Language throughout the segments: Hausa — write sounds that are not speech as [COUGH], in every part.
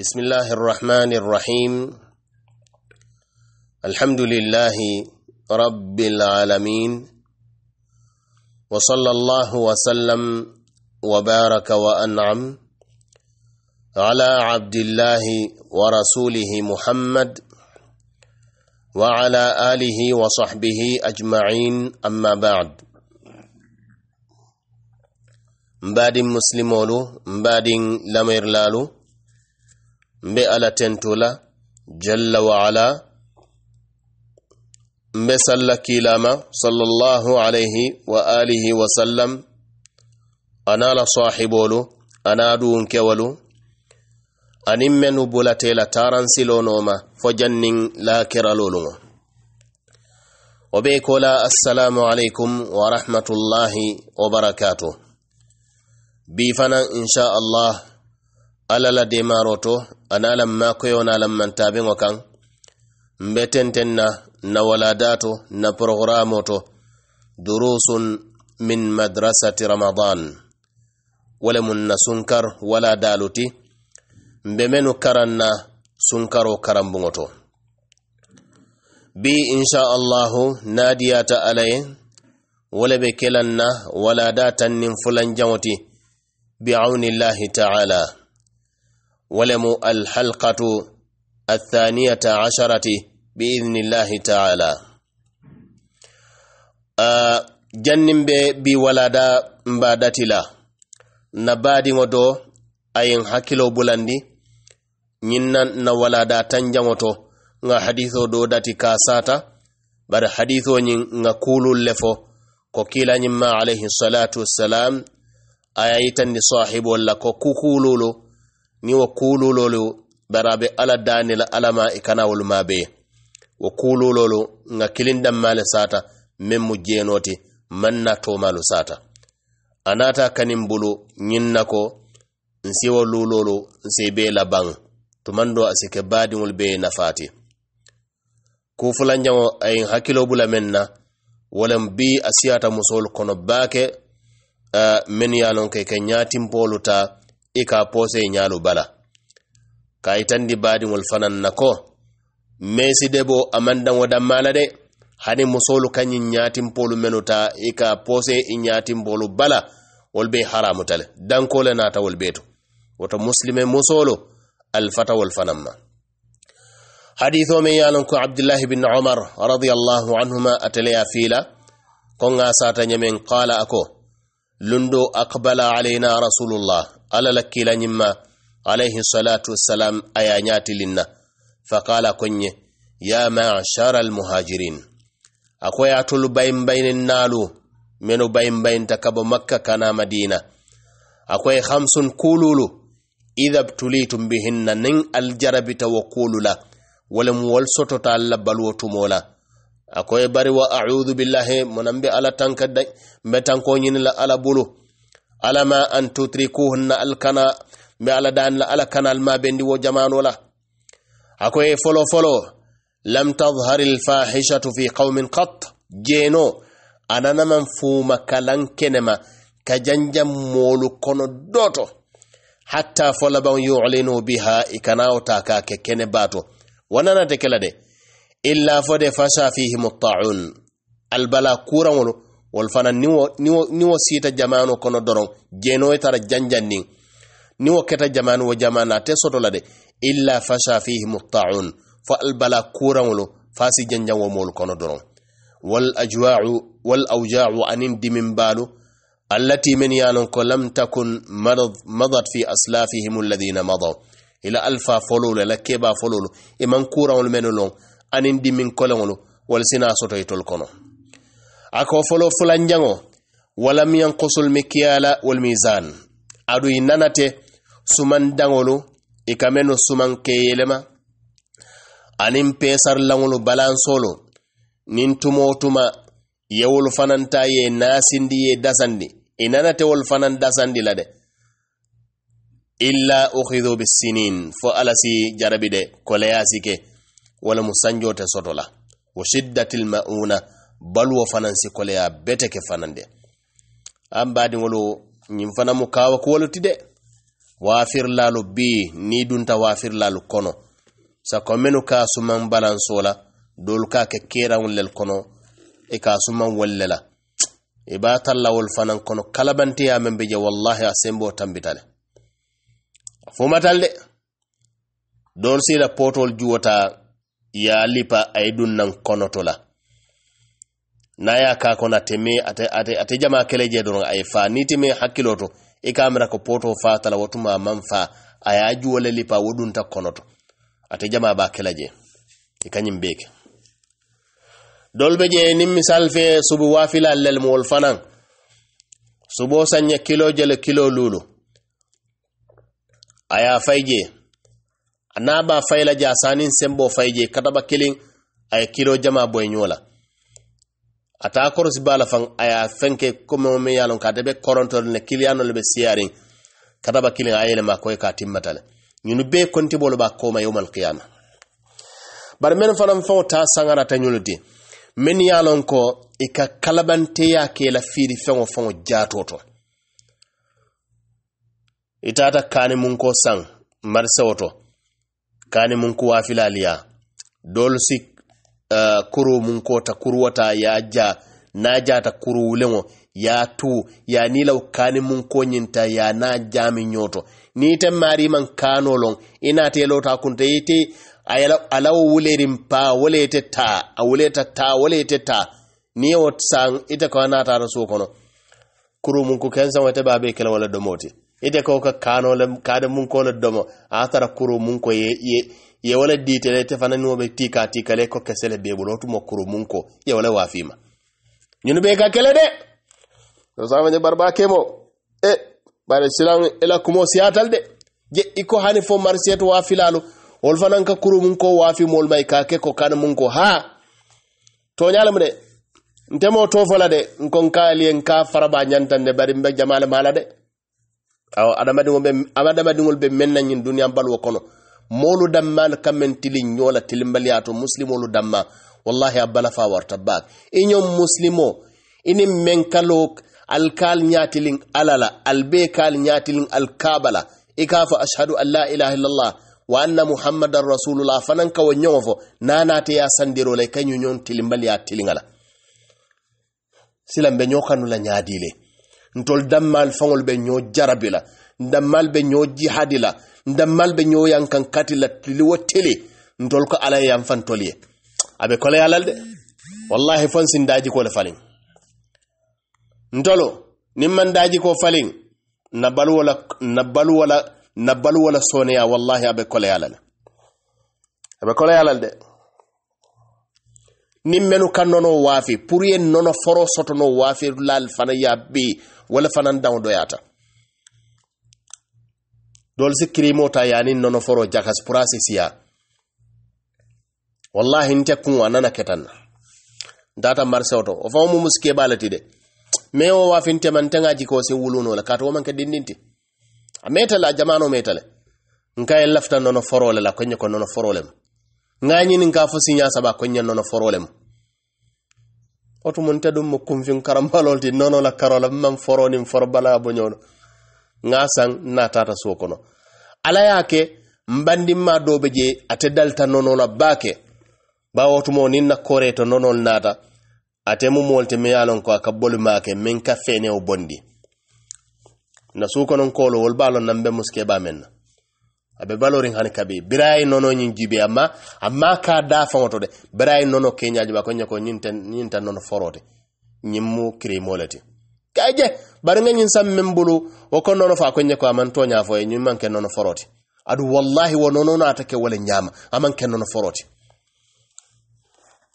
بسم الله الرحمن الرحيم الحمد لله رب العالمين وصلى الله وسلم وبارك وأنعم على عبد الله ورسوله محمد وعلى آله وصحبه أجمعين أما بعد مبادن مسلمولو مبادن لميرلالو mbe ala tentola jalla wa ala mbe salla kilama sallallahu alayhi wa alihi wa sallam anala sahibolu anadun kewalu anin menu bulatela taransilonoma fo jannin lakiralolugo wo be kola assalamu aleykum wa rahmatullahi wa barakatuh bi fana inchallah alla la demaro ana lan makoyo na lan mantabeŋo kan, na na waladato na programo to durusun min madrasati ramadan wala mun sunkar wala daluti mbemenu karanna sunkaro karambuŋo bi insha allahu nadiyata alaye wala be datan na fulan tannin bi auni allah taala ولم الحلقة الثانية عشرة بإذن الله تعالى آه جنن بولد مبادت لا نبادي ودو أين حكيلو بلندي ñinnan na walada tan jaŋoto ŋa do dati kasata sata bari haditho ñiŋ ŋa kulul le fo ko kilañiŋ ma alayhi salatu wassalam aya yitandi ko kukululu ni wo kuulololu baraabe alla daanila alla ma i kanawolu ma be wo kuulololu nŋa kilindanmale sata meŋ mu jeno ti maŋ na tomalu sata a naata kaniŋ bulu ñiŋ na ko nsi wo luulolu nsi i be labaŋ tumaŋ do a si ke baadiŋolu be ye nafaati kufulanjaŋo a ye hakkilo bula meŋ na wo leŋ bi a siyaata musoolu kono baake uh, eh, meŋ ye a loŋ ke i ke ñaatinpoolu taa i ka pose ñaalu bala ka itandi baadiŋol fanaŋ na ko meesi debo amandan damma la de hani musolu ka ñiŋ ñaatinpolu menu ta i ka pose i ñaatinpolu bala wolu be haramu tale danko le naata wolu beetu woto musilime musolu alfatawol fanaŋ ma haditho me ye a lon ko abdillahi bin omar radiallahu anhuma ateleya fiila ko ŋa sata ñemeŋ qala ako lundo aqbala alayna rasulullah ala la kila nyimma alayhi salatu wassalam ayanyati linna faqala kunye ya ma'shara almuhajirin akwai tul bayn baynin nalu menu bayn bayn takabo makka kana madina akwai khamsun kululu idha btulitum bihinna nin aljarabita wa kulula walem wal sotota alla balwo tumola akwai bari wa a'udhu billahi munambi ala tankad mbe la ala bulu alama an tutrikuhunna alkana mai ala danla ala kanal ma bendi wo jamanola Akwai folo folo lam tadhhar fahishatu fi qaumin kat. jeno ananaman fuma kalan kenema ka janjam molu kono doto hatta folaban yu'linu biha ikanawta ka kene bato wanana tekela de illa fode fasha fihi mutta'un albala kuran wolo wol fana niwo niwo niwo siita jamano kono doron jeno e tara janjannin niwo keta jamanu wo jamana te soto la de illa fasha fihi muttaun fo albala kuraŋolu fasi janjan wo moolu kono doron wal ajwa'u wal awja'u allati min yalon ko lam takun madat fi aslafihim alladhina madaw ila alfa fololu la keba fololu iman kuraŋolu menulon anin dimin koleŋolu wal sina soto itol kono ako folo wala miyan yankusul mikiala wal mizan adu inanate suman dangolo ikameno suman keyelema anin pesar langolo balansolo nin tumo tuma yewolu fananta ye nasindi ye dasandi inanate nanate fanan dasandi la de illa ukhidu bisinin fo ala jarabide jarabi de ke wala mu sanjote sotola wa shiddatil ma'una baluwo fanaŋ si koleya bete ke fanaŋ de aŋ badiŋolu ñiŋ fanaŋ mu kawakuwolu ti de waafirilaalu bi nii dunta waafirilaalu kono sako minnu ka sumaŋ balanso la doolu ka ke keeraŋo lelu kono i ka sumaŋ wolu le la i be talla wolu fanaŋ kono kalabantiya meŋ be je wallahi a senboo tambita le fumatal de doolu si i la potoolu juwota ye lipa a ye dunnaŋ konoto la na ya ka kona teme ate ate ate jama kele je don ay fa ni teme hakiloto e kamera ko poto fa tala watuma manfa aya juwale lipa wodun ta konoto ate jama ba kele je e kanyim beke dolbe je ni misal fe subu wafila lel mol fanan subo sanye kilo jele kilo lulu aya fayje anaba fayla ja sanin sembo fayje kataba kiling ay kilo jama boy nyola ata korosi bala fan aya fenke komo me yalon ka debe korontol ne kiliyano le be siyarin kadaba kilin ayele ma koy ka timmatale ñunu be konti bolu ba koma yawmal qiyama bar men fanan fo ta sangana ta ñulu di men yalon ko e ka kalabante ya ke la fiiri fengo fengo jatoto itata kani mun ko sang marsawoto kani mun ko wafilaliya dol si uh, eh, kuro mun ko ta kurwata ya ja na ja ta ya tu ya lau kani mun konyinta ya na min yoto ni ta mari man kano long ina te lota kunta yete ayala alaw wulerin pa wulete ta a wuleta ta ta ni o sang ita ko na ta rasu kono mun wata wala domoti ita ka kano kada mun ko domo a tara mun ko ye yewole ditele te fana nuwo be tika tikale ko kesele bebulo tumo kuru munko yewole wafima nyunu be kakele de rosama nye barba kemo e bare silang ela kumo siatal de je iko hani fo marsiet wafilalu wol fana ka kuru munko wafi mol mai kake ko kan munko ha to nyalam de ntemo to fala de nkon ka alien ka faraba nyantan de bare mbe jamale mala de aw adamadi ngombe adamadi ngol be menna nyin duniya balwo kono molu dammal kamen tilin yola tilimbaliyato muslimolu damma wallahi abbala fa warta bak inyom muslimo ini menkalo alkal nyatilin alala albe kal nyatilin alkabala ikafa ashhadu an la ilaha illallah wa anna muhammadan rasulullah fanan ka wonyo fo nanate ya sandiro le kanyu nyon tilimbaliya tilingala silam be nyokanu la nyaadile ntol dammal fangol be nyo jarabila dammal be nyo jihadila dammal ɓe ñoyan kan kati latliwo tele ntol ko alaye yan fantol ye aɓe kolay alal de wallahi fon sindaji kole falin ntolo nin mandaji ko falin na baluwola soneya wallahi aɓe kolay alal aɓe kolay alal de nin menu ka nono waafi pour ye nono foro soto no waafi laal fana ya ɓe wala fanan dawo ɗoyata dol sikkirimo ta yani nono foro jakas purasi siya wallahi nte kuŋo nana ketan data marse auto o famu muske balati de me o wa wo waafin tanga nteŋa jiko se wuluno la kato man maŋ ke dindinti a meta jamano meta le nka ye lafita nono foro le la koñe ko nono foro le mu ŋa ñinin fo sinya saba koñe nono foro le auto mun te ɗum mo kumfin karambalol ti nono la karola man foro nim foro bala nyono nga san natata suo kono ala ya ke nbandinma dobe je ate dalta nonola bake bawotumo nin na koreto nonol nata ate mumolte mi yalon ko aka bolu make min ka fene o bondi na sukono kolo wol balon nambe muske ba men abe balorin hani kabe birai nono nyin jibe amma amma ka da fawoto de birai nono kenya jiba ko nyako nyinta nyinta nono forote nyimmu kremolati kaje bari nga ñin sammin bulu wa ko nono fa ko ñe ko aman toña fo e man manke nono foroti adu wallahi wa nono naata ke wala ñama aman ke nono foroti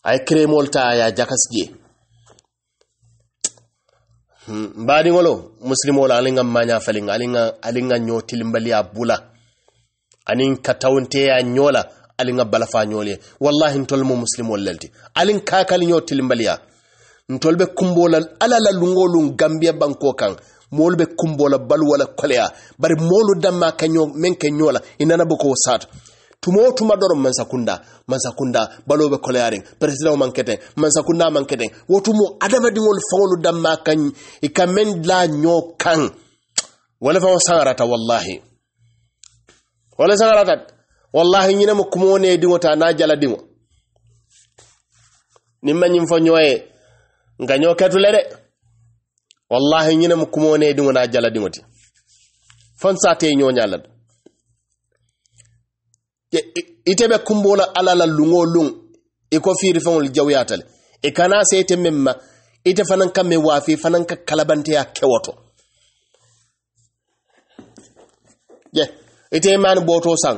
ay kremol ta ya jakas je mbaɗiŋolo musilimol aliŋa maña faliŋ aliŋa aliŋa mbali a bula Ani ka ya ñola aliŋa balafa ñol ye wallahi muslimo mu musilimol lelti aliŋ kakali ño tilimbaliya ntol be kumbola ala la lungolun gambia banko kan moolu be kumbola wala kolea bari molu damma kaño men ke ñola inana boko sat tumo sata tuma o tuma doro man sakunda baloo be koleyarin président man keten sakunda man keten adama tumo adamadiŋolu faŋolu damma kañ i ka men la ño kan wala faŋo saŋarata wallahi wala saŋarata wallahi ñine mo kumone di diŋo ta na jala diŋo ni ma ñiŋ fo ñoye ngaño ketule de wallahi ñinem kumone diŋo na jala diŋo ti fon sate ñoñala itebe kumbola ala la luŋo luŋ i ko firi feŋolu jawuyata le i kana se ite meŋ ma ite fanaŋ ka meŋ wafi fanaŋ ka kalabanteya kewoto je ite imaani boto saŋ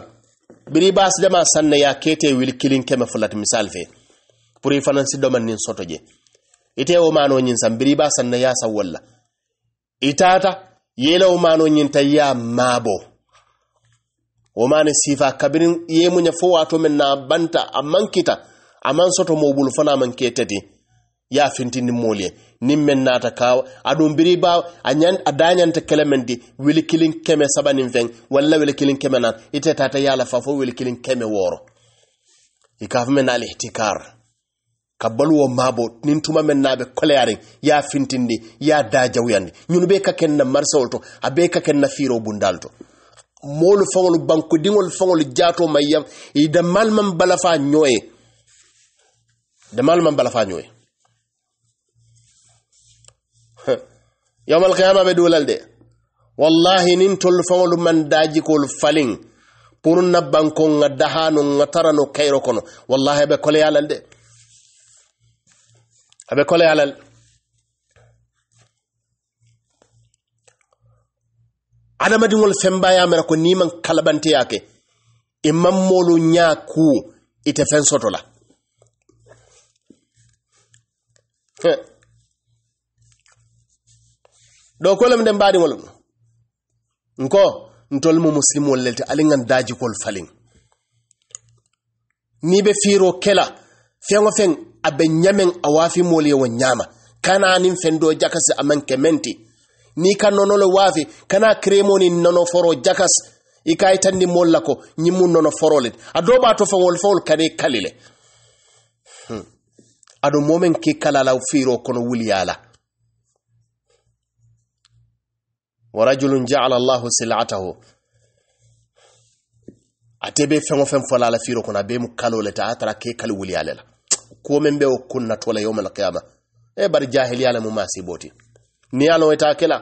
biri baasi dema sanna ya kete wili kiliŋ keme fulati misali fe puri fanaŋ si domaŋ niŋ soto je ite wo mano nyin sambiriba sannan ya sawalla itata yela wo mano nyin tayya mabo wo mane sifa kabirin yemu nya fo wato men na banta a amman kita amman soto mo bulu fana man ketati ya finti ni moliye nin men nata kaw adum biriba anyan adanyanta kelementi wili kilin keme sabanin fen wala wili kilin keme nan ite tata yala fafo wili kilin keme woro ikafu men al ihtikar ka baluwo maabo nin tuma men naaɓe koleyaren ya fintindi ya dajawuyandi ñunu ɓe ka ken na marsawol to a ɓe ka ken na fiiro bundal to moolu faŋolu bankodiŋol faŋolu jaato ma yam i damal man balafa ñoye damal man balafa ñoye [LAUGHS] yawmal qiyama ɓe ɗulal de wallahi nin tol faŋolu man daajikol faliŋ pour na banko ŋa dahano ŋa tarano kayro kono wallahi ɓe koleyalal de aɓe kole alal adamadiŋol sembayamira ko niman kalabanteyake i e mammolu ya ku ite fen sotola ɗo kolem nden mbaɗiŋol nko ntol mo muslimol lelte aliŋan dajikol falin ni ɓe firo kela feŋ wo feŋ a be ɲameŋ a moolu ye wo ɲaama kana niŋ feŋ doo jakasi a maŋ ka nono le waafi kana keremo niŋ nono foro jakasi i ka yitandi ko ñiŋ nono foro le a to feŋolu fewolu kana i hmm. aɗo moo ke kala la fiiro kono wuliya wa rajulun jaala allahu silatahu ate be feŋo fola la fiiro kono be mu kalo ta a ke kali wuliya komen be o kunna tola la qiyama e bar jahiliyala mumasi masiboti ni yalo eta kela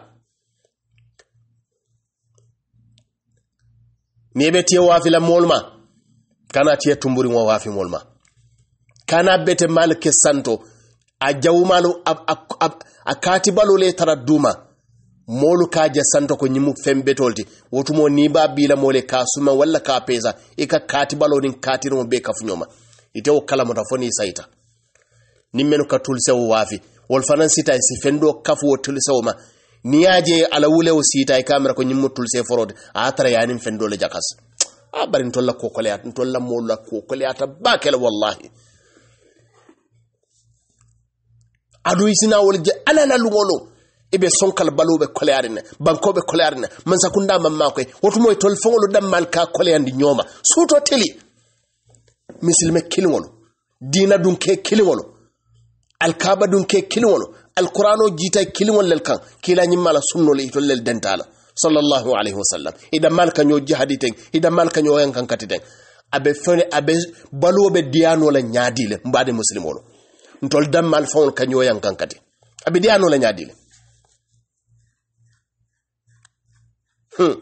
ni be tie wafi la molma kana tie tumburi ngo wafi molma kana bete malke santo a jawmalu a katibalu le tara duma molu kaja santo ko nyimu fembetolti wotumo ni bila mole ka suma walla ka katibalu e ka katibalo nin katiro be ite wo kala mota fo ni sayita niŋ mennu ka tulisewo waafi sita si feŋ doo kafu wo tulisewo ma niŋ ye ala wule o sita e kamera ko ñiŋ mu tulise forote a ye tara ye aniŋ feŋ doo le jakasi a bari ntolu la kokoleyata ntolu la moolu la kokoleyata baa ke bakel wallahi adu isina wol je ala la luŋo lo i be sonkala baloo be koleyaariŋ ne banko be koleyaariŋ ne mansakundaa maŋ maa koyi wotumo ye tolu feŋolu danmaani ka koleyandi nyoma suto teli misilime kiliŋ wolo diina dun ke kiliŋ wolo alkaaba dun ke kiliŋ wolo alqur'ano jiita kiliŋol lel kaŋ kiila ñimma la sunnol itol lel denta la sallallahu alayhi wasallam ida mal kaño jihadi teŋ ida mal kaño yan kaŋ kati teŋ abe fene abe baluwo be diyano la ñaadi le mbaade musilimolu ntol dammal faŋol kaño yan kaŋ kati abe diyano la ñaadi le hmm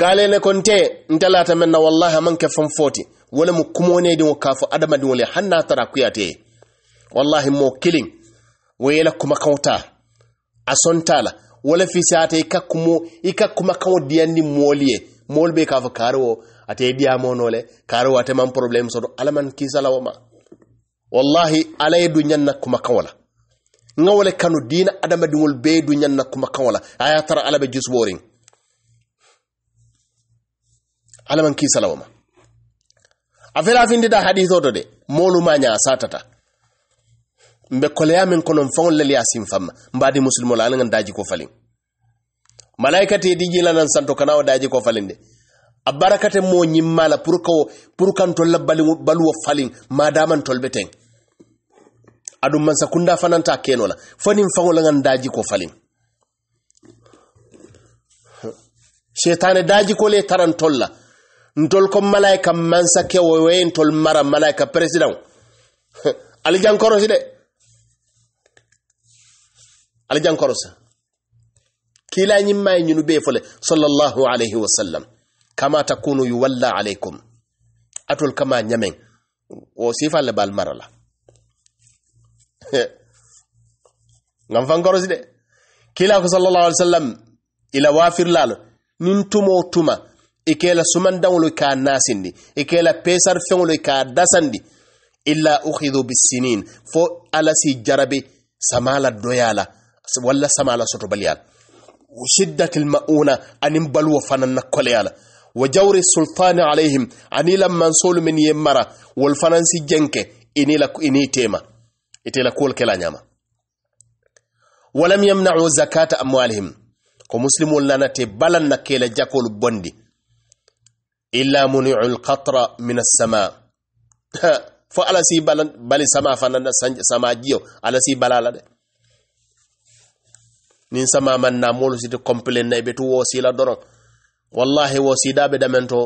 galele konte ntalata men na wallahi man ke fam foti wala mu kumone din wakafo adama din wala hanna tara kuyate wallahi mo killing wayela kuma kauta asontala wala fisata ikakumo ikakuma kawo diandi moliye molbe kafa karo ate diamonole karo ate man problem soto alaman kisala wama wallahi alay dunyanna kuma kawala ngawale kanu dina adama din wol be dunyanna kuma kawala aya tara alabe jusboring alaman ki salawma afela findida hadith oto de molu maña satata mbe koleya men konon faŋol lel ya sin famma mbadi musilmol la ŋan daji ko falin malaikati di jilanan santo kana o daji ko falin de a barakate mo ñimmala pour kawo pour balu wo falin madamantol be teŋ aɗum man sakunda fananta kenola fanin faŋola ŋan daji ko falin shetane daji ko le tarantolla ntol ko malaika mansa ke wo we ntol mara malaika president [LAUGHS] alijan korosi de alijan korosa kila nyimma nyinu be fole sallallahu alaihi wasallam kama takunu yuwalla alaikum atol kama nyamen wo sifa le bal marala [LAUGHS] ngam fan korosi de kila ko sallallahu alaihi wasallam ila wafir lalo nin tumo tuma i ka la sumandaŋolu ka a naasindi i ka la peesari feŋolu ka a dasandi illa ukhidu bisinin fo ala si jarabi sama la doya la walla sama la sotobaliya la shiddati lmauna aniŋ baluwo fanaŋ na koleya la wa jawri sultani alayhim aniŋ la mansolu min ye mara wolu fanaŋ si jenke ini la ini tema ite la kuwolu ke la ñama walam yamnau zakata amwalihim ko muslimol nanate balan na kela jakolu bondi illa muniu lkatra min assama [COUGHS] fo ala si bali sama fananna sama jiyo ala si balala de nin sama man na molu siti complain na ibe tu wo sila doron wallahi wo sida be damen to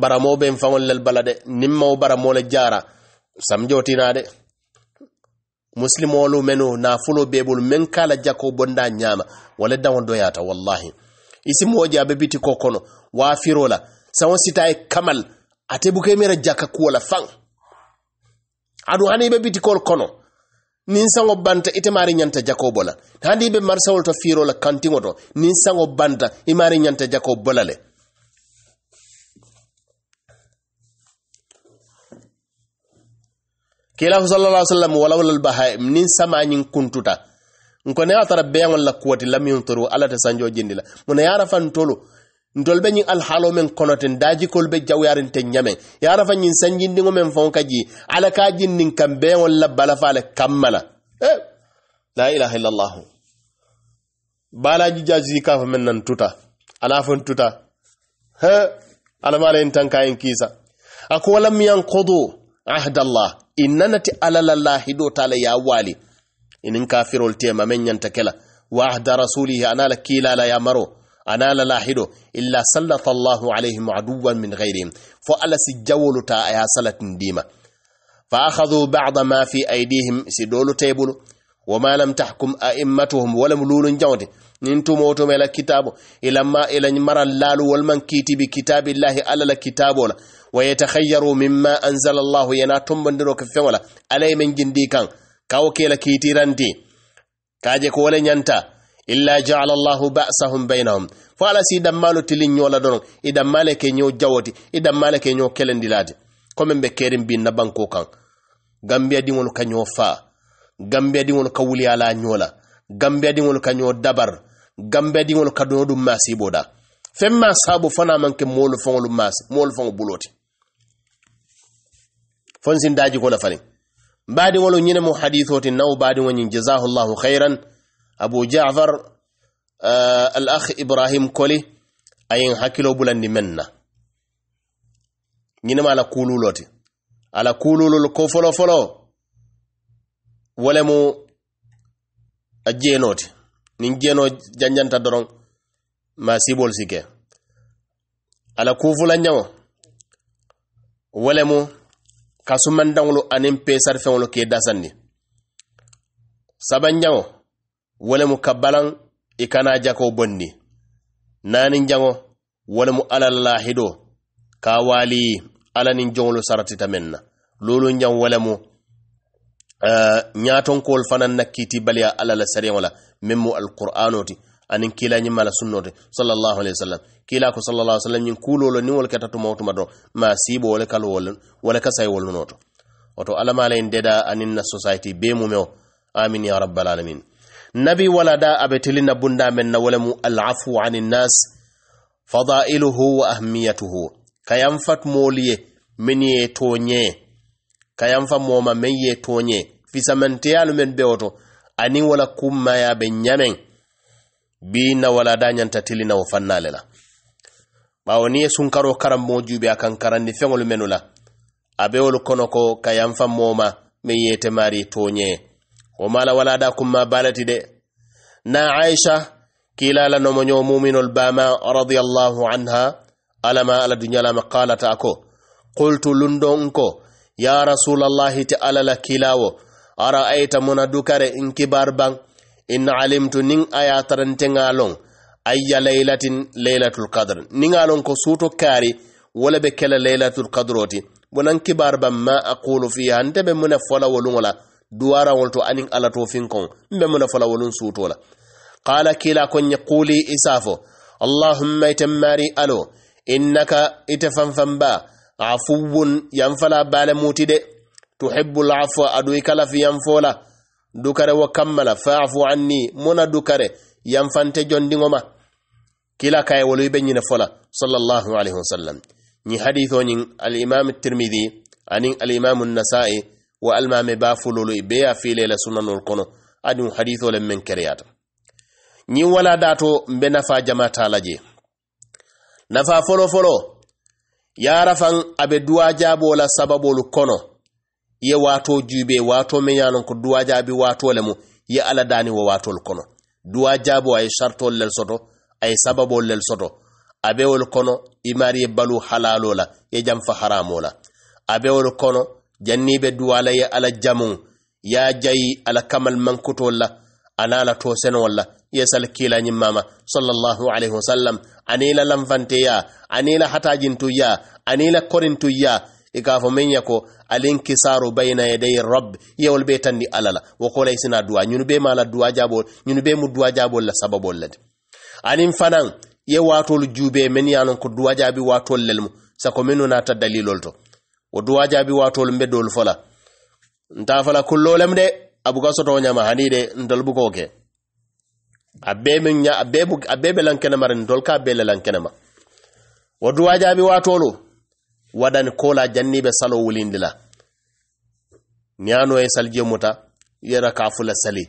bara mo be fangol lel balade nim mo bara mo le jara sam jotina de muslimo lu menu na fulo bebul men kala jako bonda nyama wala dawon doyata wallahi isim wo jabe biti ko kono wa firola la sawon sita e kamal ate buke mera jaka kuwala fan adu hani be biti kol kono nin sango banta ite mari nyanta jako bola hani be marsawol to firo la kantingo to nin sango banta imari mari nyanta jako bola le kilahu sallallahu alaihi wasallam walawla albahaim nin sama nyin kuntuta nkone atara beyaŋol la kuwati lam yuntoru alla te sanjo jindi la muna yara fantolu ntol be ñiŋ alhaalo meŋ konoten daajikolu be jawyarinten ñameŋ ye arafa ñiŋ sanjindiŋo meŋ faŋo ka ji ala ka jinniŋ kan beŋol la balafa le kamma la eh. la ilaha illallahu baalaji jaji ka fa men nan tuta ala fon tuta ha ala mala en tan kayen kisa ako wala mi yan qudu ahda allah ti ala lallahi do tala ya wali inin kafirol tema men nyanta kela wa ahda rasulihi anala kila la ya maro ana lahido illa sallata allahu alayhim aduwan min gairihim fo ala si jawoluta a salatin dima fa akhadhu bada ma fi aidihim si tebulu wa ma lam tahkum a'immatuhum walam lulun jawte nin tumoto mela kitabu ila ma ila maral lalu wal man kiti bi allah ala la kitabola wa yatakhayyaru mimma anzala Allah yana tumbandiro ka alay min gindi kan kitiranti kaje ko wala nyanta illa jaala allahu basahum bainahum fo ala si dammalo tilin ñola doron i dammale ke ño jawoti i dammale ke ño kelendilade commen ɓe kerin bin na banko kan gambiya ɗiŋolu ka ño fa gambiya ɗiŋolu ka wuli ala ñola gambiya ɗiŋolu ka ño dabar gambiya ɗiŋolu ka dono ɗum masiboɗa fen ma saabu fana manke moolu foŋolu mas moolu foŋo buloti fon sin daji ko kola fanin baɗiŋolu ñine mo hadisoti naw baɗiŋo ñin jasahullahu hayran abu ja'far eh, al'akh ibrahim koli ayin hakilo bulandi men na ñinema ala kululoo ti ala kululol ko folo folo wolemu a jeno ti nin jeno janjanta doron ma sibol sike ala kufula ñaŋo wolemu kasumandaŋolu anin pesar feŋolu ke dasandi sabanñaŋo wolemu kabbalan i kana jako bonni nanin jango wolemu alallahi do ka wali alanin joŋolu saratita men na lolu jaŋ wolemu uh, eh, ñatonkol fanan na kiiti baliya alla la sariŋo la meŋ mu alqur'ano ti aniŋ kiila ñimma la sunno ti salallahu alayhi wa sallam kiila ko salallahu sallam ñiŋ kuulolo niŋ wolu keta tumawo tuma doroŋ ma siibo wole kal wolu wole ka sayi wolu noto woto alla ma la yin deda aniŋ na society bee meo amin ya rabbal alamin nabi walada abetelina bundamen na bunda men na walemu alafu anin nas fadailuhu wa ahmiyatuhu kayanfat moolu ye min ye toñe kayanfa mooma men ye toñe fisamanteyalu men bewoto ani wala kummaya be ñameŋ bi na walada ñanta tilina wo fannale la ɓawo sun karo karam moju bi akan kan karandi feŋolu menu la a be wolu kono ko kayanfa mooma men ye temari toñe wo mala walada kumma balati de na aisha kilala nomo ño muminol bama radiallahu anha alama ala duñalama qalata ako qultu lundo nko ya rasulallahi te alala kilawo ara'aita muna dukare in kibar ban in alimtu nin aya tarantenga lon ayya laylatin laylatul qadr nin alon ko suto kari wala be kala laylatul qadroti bunan kibar ban ma aqulu fiha ante be muna fola wolungola duwara to aniŋ ala to finkoŋo mbe mu le fala la woluŋ qala kila ko ñe quuli allahumma ite alo innaka fanfan ba. afuwun yanfala bale muuti de tuhibbu lafwa adu kala kalafi dukare wo faafu anni muna dukare fante jondiŋo ma kila kaye wolu i be ñine sallallahu alaihi wasallam ñi haditho ñiŋ alimam tirmidhi aniŋ alimamu nasai wa almame ba fololo be ya file la sunanol kono adin hadithu le men kariyata ni wala dato mbe nafa jamata laje nafa folo folo rafan abe duwa jabo la lu kono ye wato jube wato me yanon ko duwa jabi wato lemu ye ala dani wato lu kono duwa jabo ay sharto lel soto ay sababu lel soto wol kono imari balu halalola ye jamfa haramola wol kono Janni duwala ya ala jamu ya jayi ala kamal mankutol la ana ala to senowol la yesal kilañimmama sallllahu alayhi wa sallam anila lanfanteya anila ya? anila korintuya i ka fo menya ko aliŋ kisaaro bayna yadayi rabb ya wal tandi alla la wo ko la i sina duwa ñunu be mala la duwa jaabol ñunu be mu duwa jaabol la sababol lati ti fanan ya ye waatolu juube men ya a ko duwa jabi watol lelmu, sako minnu ta dalilol to wo duwajaabi waatolu be doolu fola nta fola kulloolem de a buka soto ñama hani de ntol buko ke a bee meŋ ña a bee be lankenemari ntol ka bee le lankenema wo duwajaabi waatolu wadani koola janni be salo wulindi la ñaano ye sali jemuta yera ka fula sali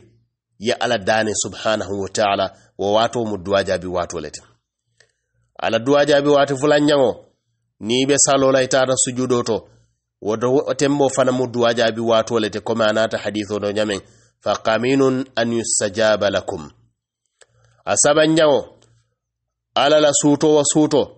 ye ala daani subhanahu wa taala wo waato mu duwajaabi waato le ti ala duwajaabi waati fula ñaŋo ni be salola itata sujudo to wodo tembo fana mo duwaja bi wato le te koma anata hadiso no nyamen fa qaminun an yusajaba lakum asaba nyawo alala suto wa suto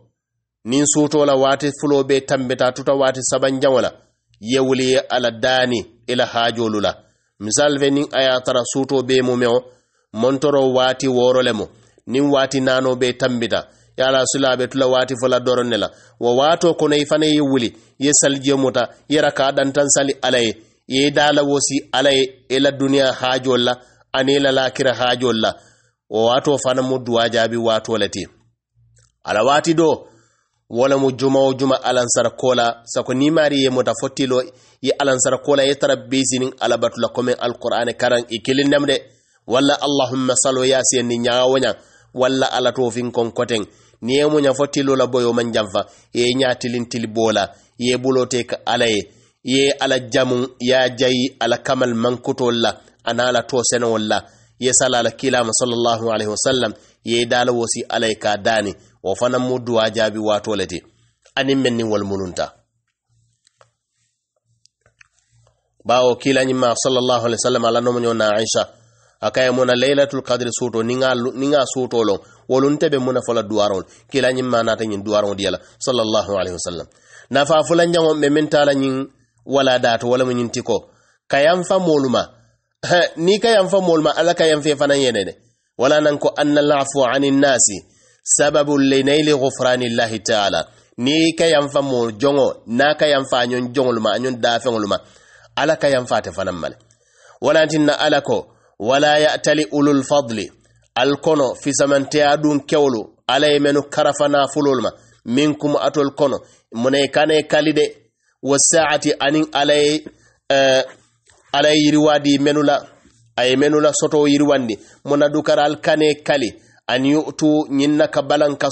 nin suto la wati fulo be tambeta tuta wati saban jawala yewli ala dani ila hajolula misal venin aya tara suto be mumeo montoro wati worolemo nin wati nano be tambita yala sila be tula wati fula doron ne la wa wato ko i fana ye wuli ye salje muta yara ka dantan sali ala ye dala wosi ala ye e la duniya la ani lakira hajo la wa wato fana mu duwa jaabi wato le ala wati do wala mu juma o juma alansara kola sako ni mari ye muta fottilo ye alansara kola ye tara besinin ala batula komen alqur'ani karan i kilin nem de walla allahumma salo yasi ni ñaga wo ñang walla ala tofin konkoten ni ye muña fo tilola boyo man janfa ye ñatilintili bola ye bulote ka ala ye ye ala jamun ya jayi ala kamal mankutol la ana to senowol la ye sala ala kilama sallallahu alaihi wasallam ye dala wosi ala ye ka dani wo fana mu duwa jaabi wato le ti anin men nin wol mununta bawo kilañimma sallallahu alaihi wasallam ala nomoño na aicha akaye mona laylatul qadr soto ninga ninga soto lo wolun tebe muna fola duaron kila nyim manata nyi duaron diyala sallallahu alaihi wasallam na fa fulan nyango me min nyi wala dato wala mun nyinti ko kayan fa moluma [LAUGHS] ni kayam fa moluma ala kayam fe fana yenene wala nan ko annal afu anin nasi sababu linaili ghufranillahi ta'ala ni kayam fa mo jongo na kayam fa nyon jongoluma nyon ngoluma ala kayam fa te fana male wala tinna ala ko wala ya'tali ulul fadli alkono fisamanteya ɗum kewlu alaye menu karafa nafulol ma minkum atol kono mune kane kalide wo anin alaye uh, alaye yiriwadi menula aye menula soto yirwandi muna dukara kane kali an yu'tu ñinna ka balan ka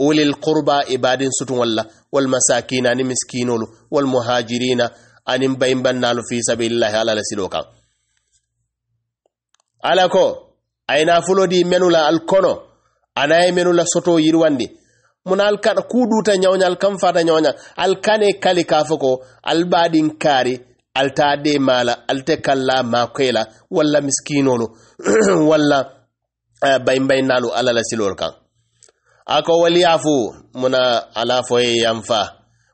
ulil qurba ibadin masakina walmasakina ani wal muhajirina anin bayimbannalu fi sabilillahi ala la ala ko ay fulodi menula al kono anaye menula soto yirwandi mun al kada kuduta nyawnya kam fata nyawnya al kane kali kafoko al badin kari al tade mala al tekalla kalla ma kela walla wala bay bay nalu ala la silor kan ako wali afu muna ala foye yamfa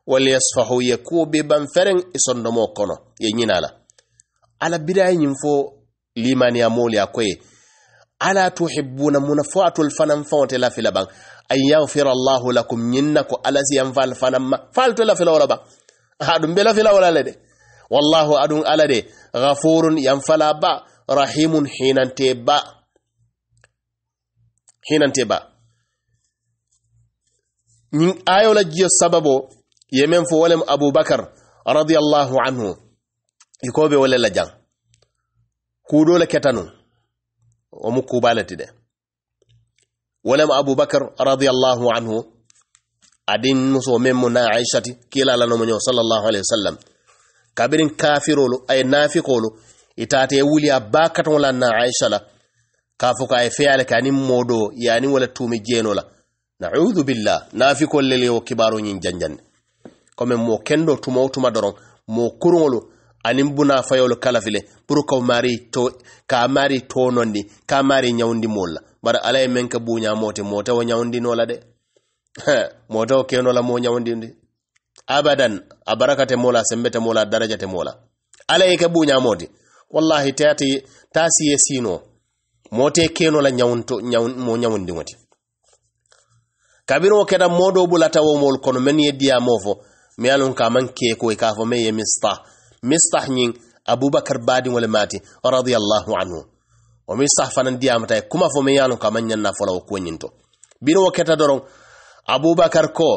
wali yasfahu ye kuwo ban feren isondomo kono ye ñinala ala bida ye fo liman ya mole ya kwe ala tuhibbuna muna fo atol fanan faŋo te lafila baŋ an allahu lakum ñiŋ alazi yanfal ala fal fanan ma fal la baŋ aɗum be lafila wo la le de wallahu aɗum ala de ghafurun yanfala ba rahimun hinan ba hinan ba ni ayo la jiyo sababo ye fo wolem abubakar radiyallahu anhu ikobe wole la jaŋ kuɗo la keta nun wo mu kubalati de wolem abubakar radiallahu anhu adin muso men mu na aishati kila la nomo ñoo salallahu alayhi wa sallam kabirin kafirolu ay nafikolu itaate ye wuliya ba katola na aisha la ka fo ko ay feyale ke anin modo yani wala tumi jeno la naudu billah nafikol lele wo kibaro ñin janjanne ko men mo kendo tumo tuma doron mo kurolu anin buna fayolu kala file buru kaw mari to ka mari to nondi ka mari nyawndi molla bara ala e men ka buña mote mote wa nyawndi nola de mote o kenola mo nyawndi ndi abadan abarakate mola sembete mola darajate mola ala e ka buña mote wallahi tati tasi e sino mote kenola nyawnto nyaw mo nyawndi ngoti kabiru o keda modo bulata wo mol kono men yediya mofo mi alun ka man ke ko e ka fo me ye mistah mistah ñing abubakar badin wala mati radiyallahu anhu o mistah fanan diyamata kuma fo me yanu ka man ñanna fola o ko ñinto bino wo keta doron abubakar ko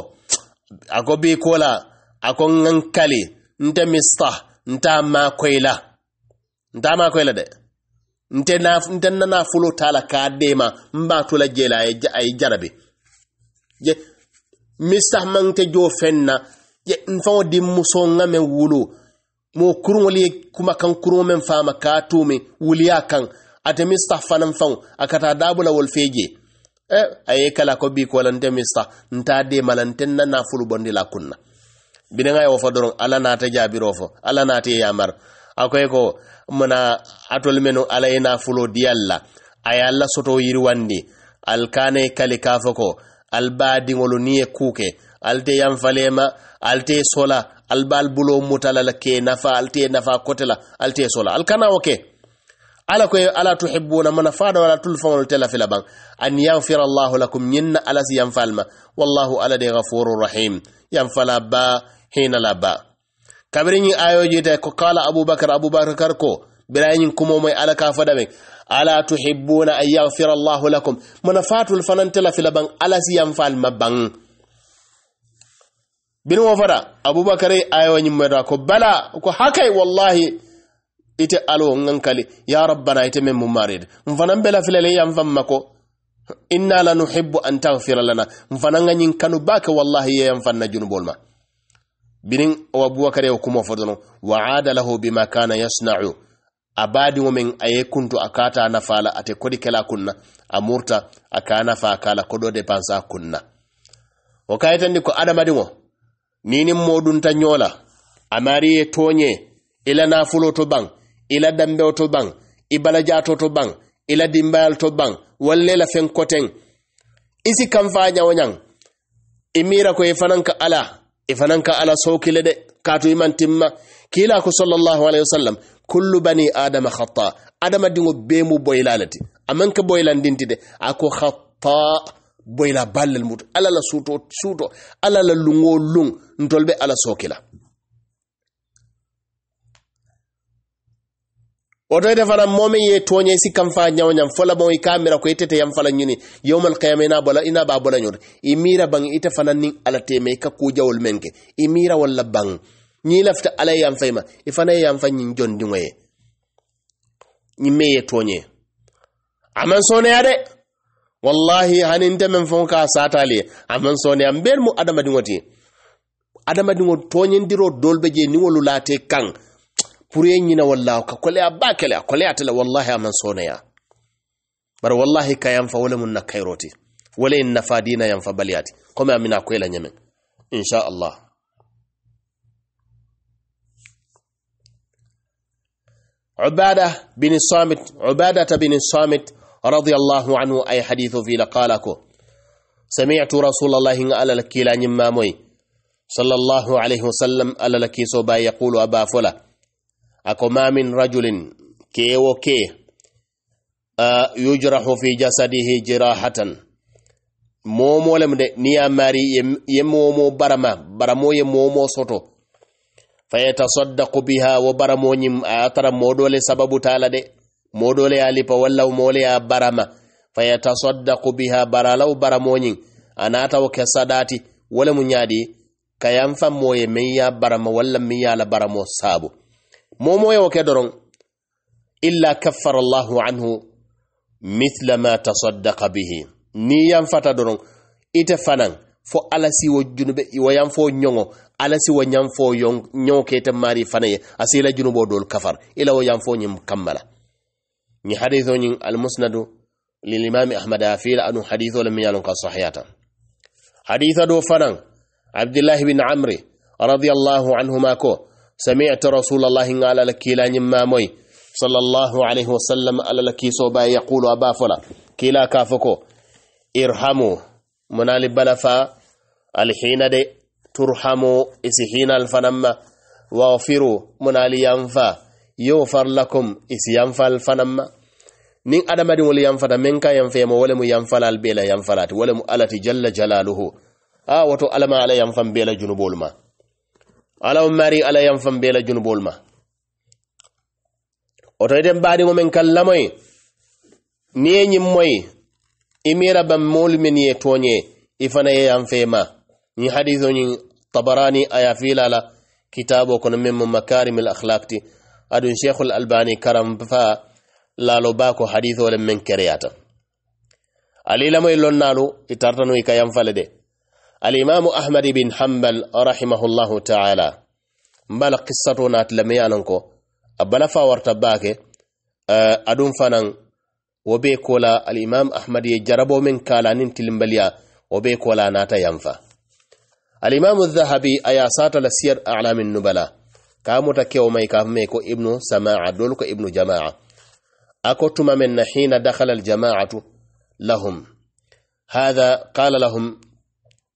ako bi kola ako ngankali nte mistah nta ma koyla nta ma koyla de nte na nte na folo tala ka dema mba tula jela ay ay jarabi je mistah man te jo fenna je nfa di muso ngame wulu. mo kurun wali kuma kan kurun men fama ka tume wuliya kan ate mista fanan fan akata dabula wal fege e eh, aye kala ko bi ko lan mista nta de malanten na na fulu bondi la kunna bidan ay wofa doron ala na ta jabiro fo ala na ta yamar akwai ko muna atol menu ala ina fulo diyalla ay alla soto yirwandi alkane kali kafako albadi ngolu kuke alte yamfalema alte sola albal bulo mutala la ke nafa alte nafa la alte sola alkana oke ala ko ala tuhibuna man fada wala tulfawul tala fil ban an yaghfira allah lakum yinna ala yanfalma wallahu ala de ghafurur rahim yanfala ba hina la ba kabirin ayo jita ko kala abubakar abubakar ko birayin kuma mai ka fada mai ala tuhibuna an yaghfira allah lakum man fatul fanantala fil ban ala yanfalma ban bin wofata abubakary ayoñimmeta ko bala ko hakay wallahi ite alwo ŋankali ya rabbana ite men mumaride n mfanan bela filale ya mfan mako? inna la nuhibbu an tagfira lana n fanan ŋa kanu bake wallahi ya mfan na junubol binin abubakar abubakary o kumo wa ada lahu bima kana yasnau a baadiŋo meŋ a kuntu a kaata nafa la ate kodi kala kunna a murta a ka nafa la kodo kunna wo kayitandi ko ninin modun ta nyola amari ye tonye ila nafulo to bang ila dambewo to ban ibala jato to bang ila dimbayal to ban walle la fen koten isi kan fa nyawo nyang imira ko ifananka ala ifananka e ala sokile de katu iman timma kila ko sallallahu alaihi wasallam kullu bani adama khata adama dingo be mu boylalati amanka boylandinti de ako khata boyla ballal mut ala la suto suto ala la lungo lung ntolbe ala sokila oto ite fana momin ye toñe si kam fa ñawñam fola bon i kamira ko itete yam fala ñuni yowmal qiyama ina bola ina ba bola ñoto i mira bang ite fana nin ala teme i ka kujawol men ke i mira walla bang ñi lafta ala ye yam fayma i fana ye yam fa ñin jondiŋo ye ñi me ye toñe aman soneya de wallahi hanin te men fon ka satali aman soneya mbeer mu adamadiŋo ti adamadiŋo toñendiro dolbe je niŋolu laate kaŋ pour ye ñina wallahu ka koleya ba kele a koleyata wallahi a maŋ sooneya bari wallahi ka yanfa wo le muŋ na kayiro ti wo le ye nafa diina yanfa baliya ti comme a mina koye la insha allah عبادة بن الصامت عبادة بن الصامت رضي الله عنه أي حديث في لقالكو سمعت رسول الله على الكيلان ماموي sallallahu alayhi wasallam alla la ba yaqulu aba fola ako ma min rajulin kewo ke yujrahu fi jasadihi jirahatan momolem de niya mari ye momo barama baramo ye momo soto fayatasaddaqu biha wo baramo ñim a modole sababu tala de modole ya lipa walla mole ya barama fayatasaddaqu biha baralaw baramoñin anata wo ke sadati wole fa moye min ya barama walla min yala barama sabo mo wo ke doron illa kaffara allahu anhu mithla ma tasaddaqa bihi ni fata doron ite fanan fo alasi wo junube wo nyongo alasi wo nyam fo yong nyon ke te mari fanay asila junubo dol kafar ila wo kamala ni kammala ni al ñin lil imam ahmad afil anu haditho lam yalun ka sahiyata haditha do fanan عبد الله بن عمري رضي الله عنهما كو سمعت رسول الله قال لك لا نماموي صلى الله عليه وسلم على لك صوبا يقول أبا فلا كلا كافكو ارحموا منال بلفا الحين دي ترحموا اسحين الفنم واغفروا منال ينفا يوفر لكم اسينفا الفنم نين أدم دي ولي ينفا من كان ينفا يمو ولم ينفا البيلا ينفلات ولم ألتي جل جلاله a ah, woto alama ala yan bela junubol ma alama mari ala yan bela junubol ma woto eden baadiŋo meŋ kaŋ lamoyi niŋ ye ñiŋ moyi i miira baŋ moolu meŋ ye tooñe i fana ye yaŋ ma ni hadiso ñiŋ tabarani a ye fiila la kitabo min meŋ mu makarimil akhlaq ti aduŋ cheikhul albani karanfa laalo baa ko hadiso le meŋ kereyata ali lamoyi lonnaalu i tartanu i ka yaŋ fa de alimamu ahmad bin hambal rahimahullahu taala mbala kissato na lameyanan ko a bala fa warta baake uh, eh, adun fanan wo kola alimam ahmad ya jarabo min kala tilimbaliya wo be kola ta yanfa alimamu dhahabi a ye sata la siyar alamin nubala ka muta kewo mai kafu mai ko ibnu sama'a dolu ko ibnu jama'a ako tuma min na hina dakhala jama'atu lahum هذا قال لهم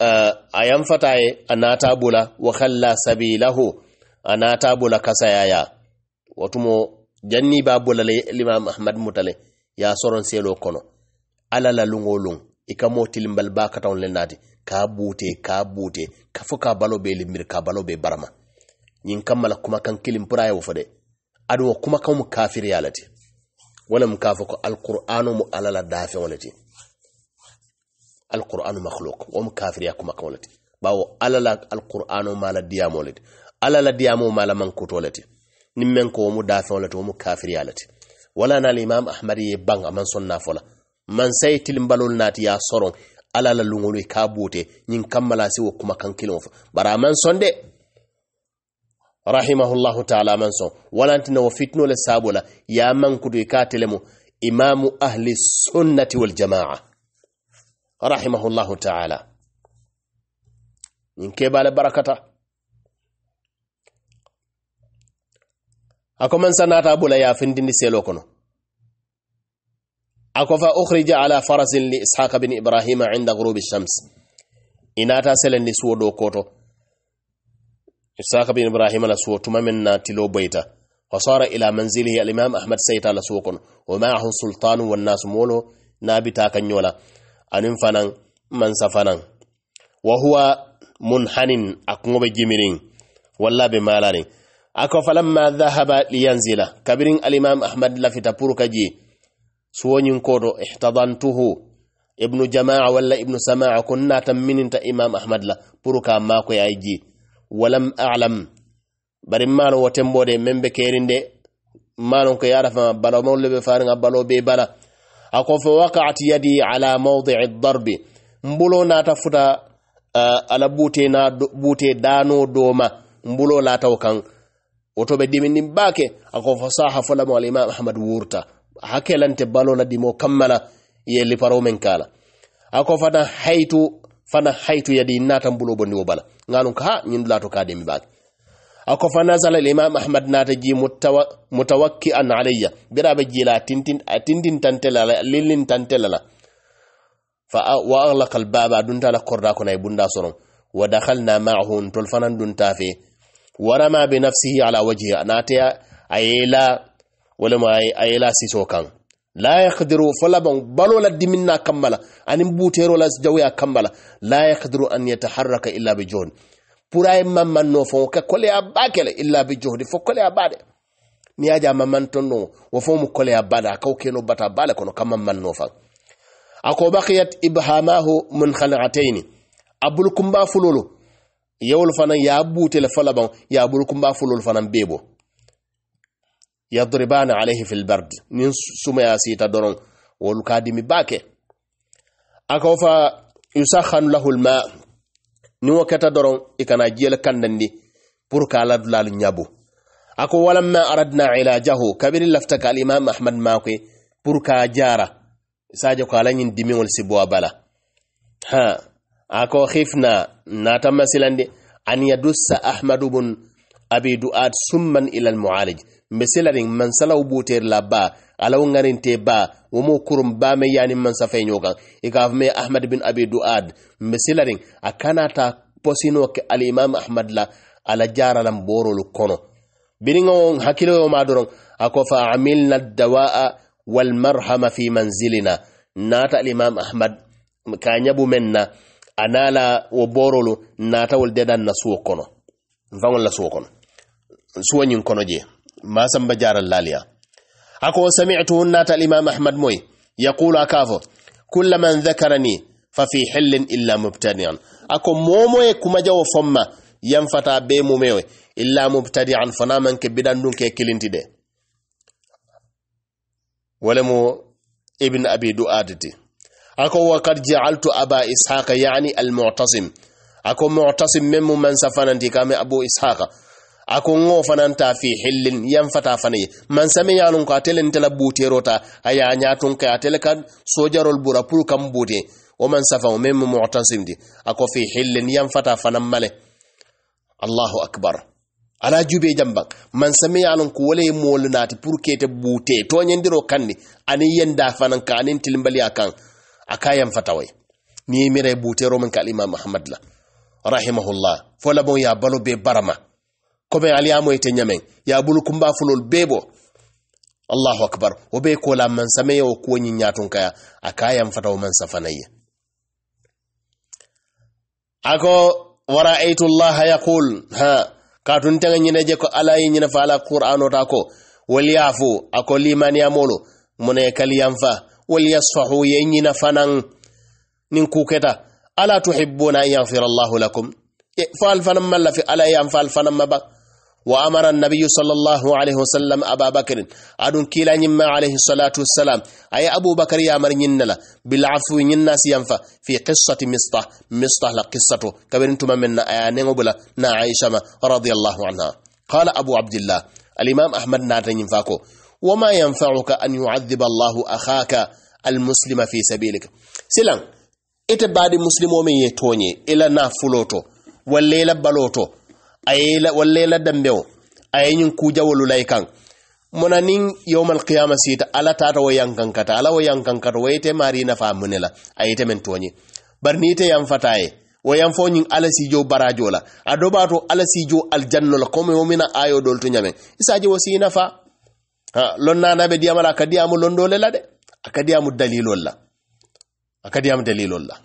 uh, a yamfata ye a nata bula wa halla sabilahu a nata bula kasayaya watumo janni ba bula le limam ahmad mutale ya soron selo kono ala la lungo lung ika mo tilimbal ba kata on lenati ka bute ka bute ka fuka balo be limir ka balo be barama nyin kammala kuma kan kilim puraye wo fode adu kuma kam kafir yalati wala mu ka fuko alquranu mu alala dafe wolati alqur'anu makhluq wom kafiriya kuma kawlati bawo alala alqur'anu mala diyamo alala diyamo mala mankuto lati nin men ko womu dafewo wala na alimam ahmadi ye bang aman sonna fola man sai tilimbalol naati ya soron ala la luŋolu ye ka si wo kuma kaŋ kiliŋo fo bari a taala maŋ soŋ walanti na wo fitino la ye a maŋ kutu imamu ahli sunnati rahimahullahu taala ñin keɓale barakata ako man sanata bula yafindindi selo kono ako fa ukhrija ala farasin li ishaqa bin ibrahima inda ghurubi shams inata selendi suwo ɗo koto ishaqa bin ibrahima la suwo tuma men na tilo boyta وصار إلى منزله الإمام أحمد سيتا لسوق ومعه سلطان والناس مولو نابتا كنيولا anin fanan mansa fanan wa huwa munhanin a kuma be jimirin walla be malarin ako falamma dhahaba liyanzila kabirin alimam ahmad la fitapuru kaji suwoñin kodo ihtadantuhu ibnu jamaa walla ibnu samaa kunna natan ta imam ahmad la puruka mako makoye ay ji walam alam bari maalo wotembode membe kerinde maalon ko yarafama balomawle be faringa balo be bala akofe wakaat yadi ala maudii darbi mbulo nata futa uh, ala bute na bute dano doma mbulo lataw kan otobe dimindin bake akofo saha folamo alimam ahmad wurta hakelante balola dimo kammala ye liparomen kala ako fana haytu fana haytu yadi nata mbulo bondi wo bala ngano ka ha ñindulato kademi bake ako nazala sala imam ahmad nata ji mutawakki an alayya bira ba jila tintin atindin tantela lilin tantelala fa wa aghlaq al baba dun tala korda ko nay bunda soro wa dakhalna ma'ahu tul fanan dun tafe warama bi nafsihi ala wajhi anata ayila wala ma ayila si kan la yaqdiru falaban balo la diminna kammala anim butero la jawya kammala la yaqdiru an yataharraka illa bi jawni puraye no fo ka kole ba kele illa bi johdi fo kole ba de aja mamman to no wo fo mu koleya bada kaw keno bata bala kono mamman no fa ako baqiyat ibhamahu munkhali'atayn abul kumba fululu yewol fana ya butel falaban ya abul kumba fululu fana bebo yadribana alayhi fil bard min suma sita doron wol kadimi bake ako fa yusakhanu lahu al ma' ni wo keta doron i kana jiyel kandandi pour ka ala dulalu ñabo ako walamma aradna ilajahu kabiri lafta ka alimam ahmad makoy pour ka jara sadio ko ala dimi dimiŋol si bo bala ha ako khifna nata masilandi an yadussa ahmadu bun abi ad summan ila almualij mbe silariŋ mansalaw buter la alaw ŋanin te ba wo mo kurum ba me yani man safe nyogan e ka me ahmad bin abi duad misilarin akana ta posino ke al imam ahmad la ala jara lam borol kono biringo hakilo ma doron ako fa amilna dawaa wal marhama fi manzilina nata al imam ahmad ka nyabu menna anala wo borolu nata wol dedan na suwo kono vangol la suwo kono suwo nyin kono je masamba jaral laliya ako sami'tuhu nata al-imam ahmad moy yaqulu akavo kullama dhakarani fa fi hillin illa mubtadi'an ako kuma kumajawo fomma yanfata be mumewe illa mubtadi'an fana man ke bidan dun ke kilinti de walamo ibn abi du'adati ako wa qad ja'altu aba ishaqa yani al-mu'tasim ako mu'tasim memu man safanan dikame abu ishaqa akon ŋo ta fi hillin yan fata ye, man same yanun ko a tela buterota aya tun ka atele kan sojarol bura pur kam bute o man safa o mem a ako fi hillin yan fata fanan male allahu akbar ala jube jamban man same yanun ko wala molnati pur kete bute to nyandiro kanni ani yenda fanan ka anin aka akan akayan fatawai ni mire bute roman ka imam la rahimahullah fola bon ya balo be barama ite aliyamoyte ya bulu kumba fulol bebo allahu akbar obe ko kola man same yo ko nyi nyatun kaya a kayan fata wo man safanayya ako wara'aytu llaha yaqul ha katun nyi ne je ko ala nyi na fala qur'an o ta ko yafu ako limaniyamolu mune yamfa wal yasfahu ye na fanan nin keta ala tuhibbuna an yaghfira allahu lakum e, fo alfanan malla fi ala ye an fa ma ba وأمر النبي صلى الله عليه وسلم أبا بكر أدون كيلا نما عليه الصلاة والسلام أي أبو بكر يأمر ينلا بالعفو ينناس ينفى في قصة مصطح مصطح لقصته انتم من آيانين وبلا نا عائشة رضي الله عنها قال أبو عبد الله الإمام أحمد ناتن ينفاكو وما ينفعك أن يعذب الله أخاك المسلم في سبيلك سلام ite مسلم muslimo men ye toñe ila na walla dambe o aye ñiŋ kujawolu lay kaŋ mona niŋ yowmal kiyama siita alla tata wo yankaŋ kata alla wo yankaŋ kata wo ite maari nafa mune la a ite meŋ tooñi bari niŋ ite yanfata ye wo yanfo ñiŋ alla siijo barajo la a dobaato alla siijo aljanno la komi wo mina ayo dolu to ñameŋ isaaje wo sii nafa loŋ naana be diyamala a ka diyamu londole la de a ka diyamu dalilol la a ka diyamu dalilol la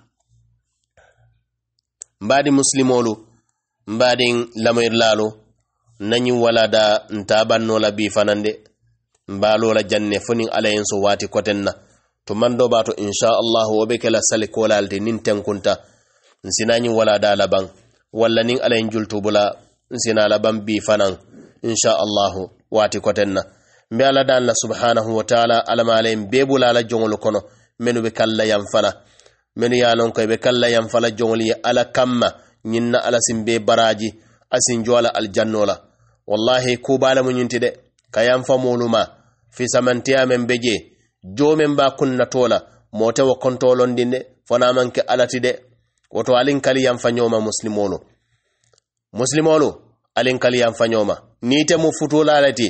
mbaadi musilimolu mbaadiŋ lamoyirilaalu nañiŋ wala da ntaabaŋ noo la bii fanaŋ de mbaaloo la janne fo niŋ alla yeŋ so waati koteŋ na tumaŋ doo baato inshaallahu wo be ke la salikoolaa le ti niŋ teŋ kunta nsinaañiŋ wala da labaŋ walla niŋ alla yeŋ jultubula nsina labaŋ bii fanaŋ inshaallahu waati koteŋ na mbe alla daan la subhanahu wa taala allamaalayiŋ bee bula la joŋolu kono menu be kaŋ la yaŋ fana menu ye a loŋ ko i be kaŋ la yaŋ fala joŋolu ye alla kaŋ ma ñinna ala sin be baraji asin joala aljanno la wallahi kubala mu ñinti de kayan famolu ma fisamantiya men be je jomen ba kunnato la mote wo kontolondin de fonamanke alati de woto alin kali yan fañoma muslimolu muslimolu alin kali yan fañoma nite mu futula alati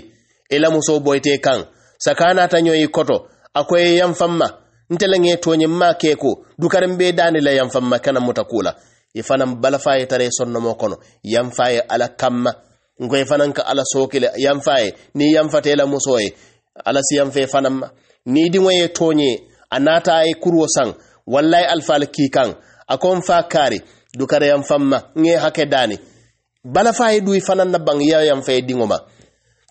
ila muso boyte kan sakana ta ñoyi koto akoye yan famma ntelange toñin ma keko dukarin be dani la yan famma kana mutakula i fanan balafa ye tara ye sonnomo kono yanfa ye ala kamma i fanan ka ala sookile yanfa ye ni yanfata ye la muso ye ala si i fanan ma ni diŋo ye tooñe a naata a ye kurwo saŋ walla ye alfa la kii a a kon fa kaari dukara yanfan ma ŋ ye hake daani balafa ye duyi fanan na baŋ ya yanfa ye diŋo ma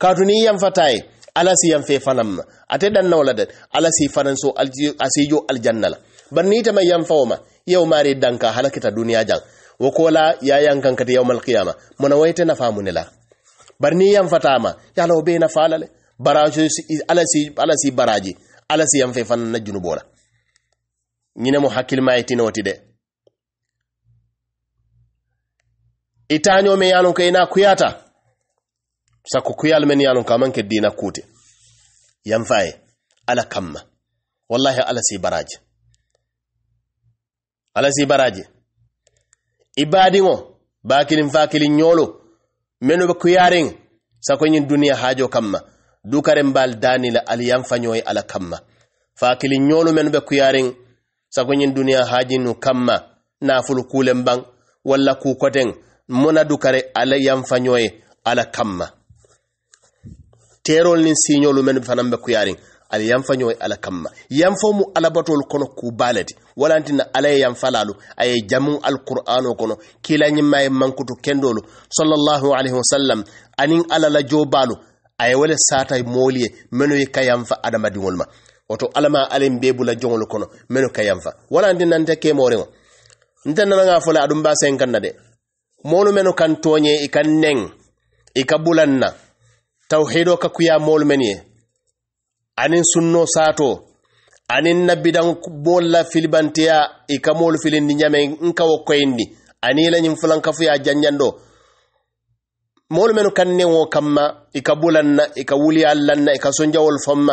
kaatu ni yanfata ye ala si i fanan ma ate dannawo la de ala si fanan so asi jo aljanna la al bar ni ta mai yan fawma yau mari danka halakita duniya jan wakola ya yankan kata yawmal qiyama mona wayta na famu ne la bar ni yan fatama ya law be na falale baraji alasi alasi baraji alasi yan fe fan na junubora ñine mu hakkil ma yetinoti de itaño me yanon ko na kuyata sako kuyal men yanon ka manke dina kute yan ala kamma wallahi ala si baraji alasi baraji ibadingo bakilin fakilin nyolo menu ba kuyarin sakonyin duniya hajo kamma dukaren bal danila aliyan fanyoy ala kamma fakilin nyolo menu ba kuyarin sakonyin duniya hajinu kamma na ful kulen bang walla ku koten mona dukare aliyan fanyoy ala kamma terol nin sinyolo menu fanan ba kuyarin ali yanfa ɲɔgɔn ala kamma yanfa mu alabatol kono kubalati walantina ala ye yanfalalu a ye jamu alqur'ano kono kila ɲimma ye mankutu kendolu sallallahu alaihi wasallam anin ala la jobalu a ye wale sata moolu ye menu ye ka yanfa adamadiŋolu ma woto alama alen bee bula joŋolu kono menu ka yanfa walanti nante kemoriŋo nte nanaŋa fo le aduŋ baa seŋ kaŋ na de moolu menu kan tooñe i kan neŋ i ka bulan na tawhido ka kuya moolu menu ye anin sunno sato anin nabidan bolla filibantiya i kamolu filindi ñame n kawo koyindi ani la ñin fulankafuya janjando moolu menu kan wo kamma i ka bulan na i ka wuli allan na i ka sonjawol famma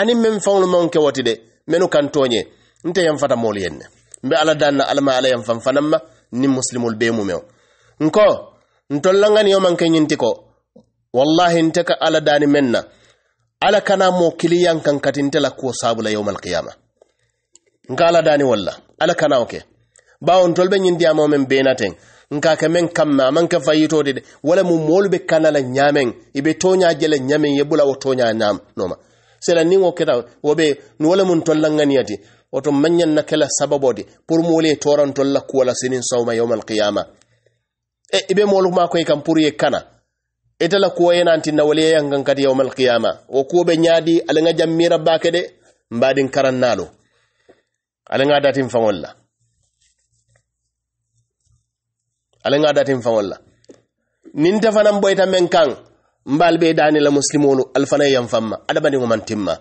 anin men faŋolu maŋ ke woti de menu kan toñe nte yan fata moolu yen ne mbe ala danna alama ala yan fan fanan ma ni muslimul be mu mew nko yo man ke ñinti ko wallahi nte ka ala dani men na ala kana mo kiliyan kan katintela ko sabula yawmal qiyama nka ala dani walla ala kana oke on tolbe mo men benaten nka ke men ma man ka fayito de wala mo molbe kana la nyamen ibe tonya jele nyamen ye bula wo toña ñam noma sela ni wo keta wo be wala mun O woto manyan na kela de pour mu wole torantol la kuwola sinin sawma yawmal qiyama e ibe moolu ma e kam pour ye kana itala anti na waliya yangan kati yawmal qiyama wo kuɓe ñaadi alaga jammira bake de mbaɗin karannalo alaga datin faŋol la alaga datin faŋol la nin te boyta men kan mbaal dani la muslimolu alfana yan famma adamadiŋo man timma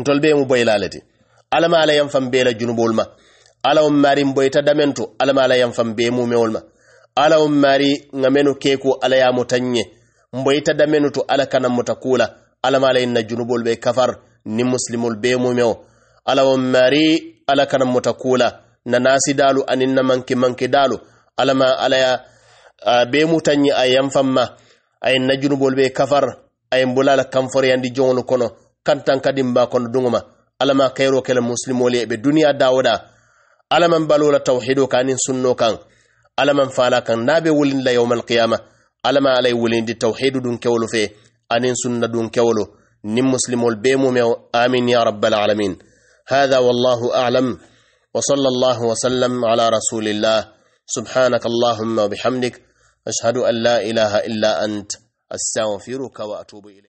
ntol ɓe mu boyla le ti alama ala yan fam bee la junubulma. ala on maari mboyta damen to alama ala yan fam bee mumewol ma ala on maari ŋa menu keeko ala ya taŋ ye mboyita damenu to ala kanammota kula alamala inna junubol be kafar ni muslimol be mumeo ala wo mari ala kanammota kula na nasi dalu aninna manke manke dalu alama alaya uh, be mutanyi a yamfamma aye na junubol be kafar aye mbulala kanforeyandi jonolu kono kantan kadi mba kono duguma alama kayro kela muslimol e be duniya dawoda alaman balola tawhido kanin sunno kan alaman fala kan nabe wulinla yawmal qiyama al alama alay wulindi tawhidu dun kewolu fe anin sunna dun kewolu nim muslimol be mumew amin ya rabbal alamin hadha wallahu alam wa sallallahu wa sallam ala rasulillah subhanak allahumma wa bihamdik ashhadu an la ilaha illa ant astaghfiruka wa atubu ilayk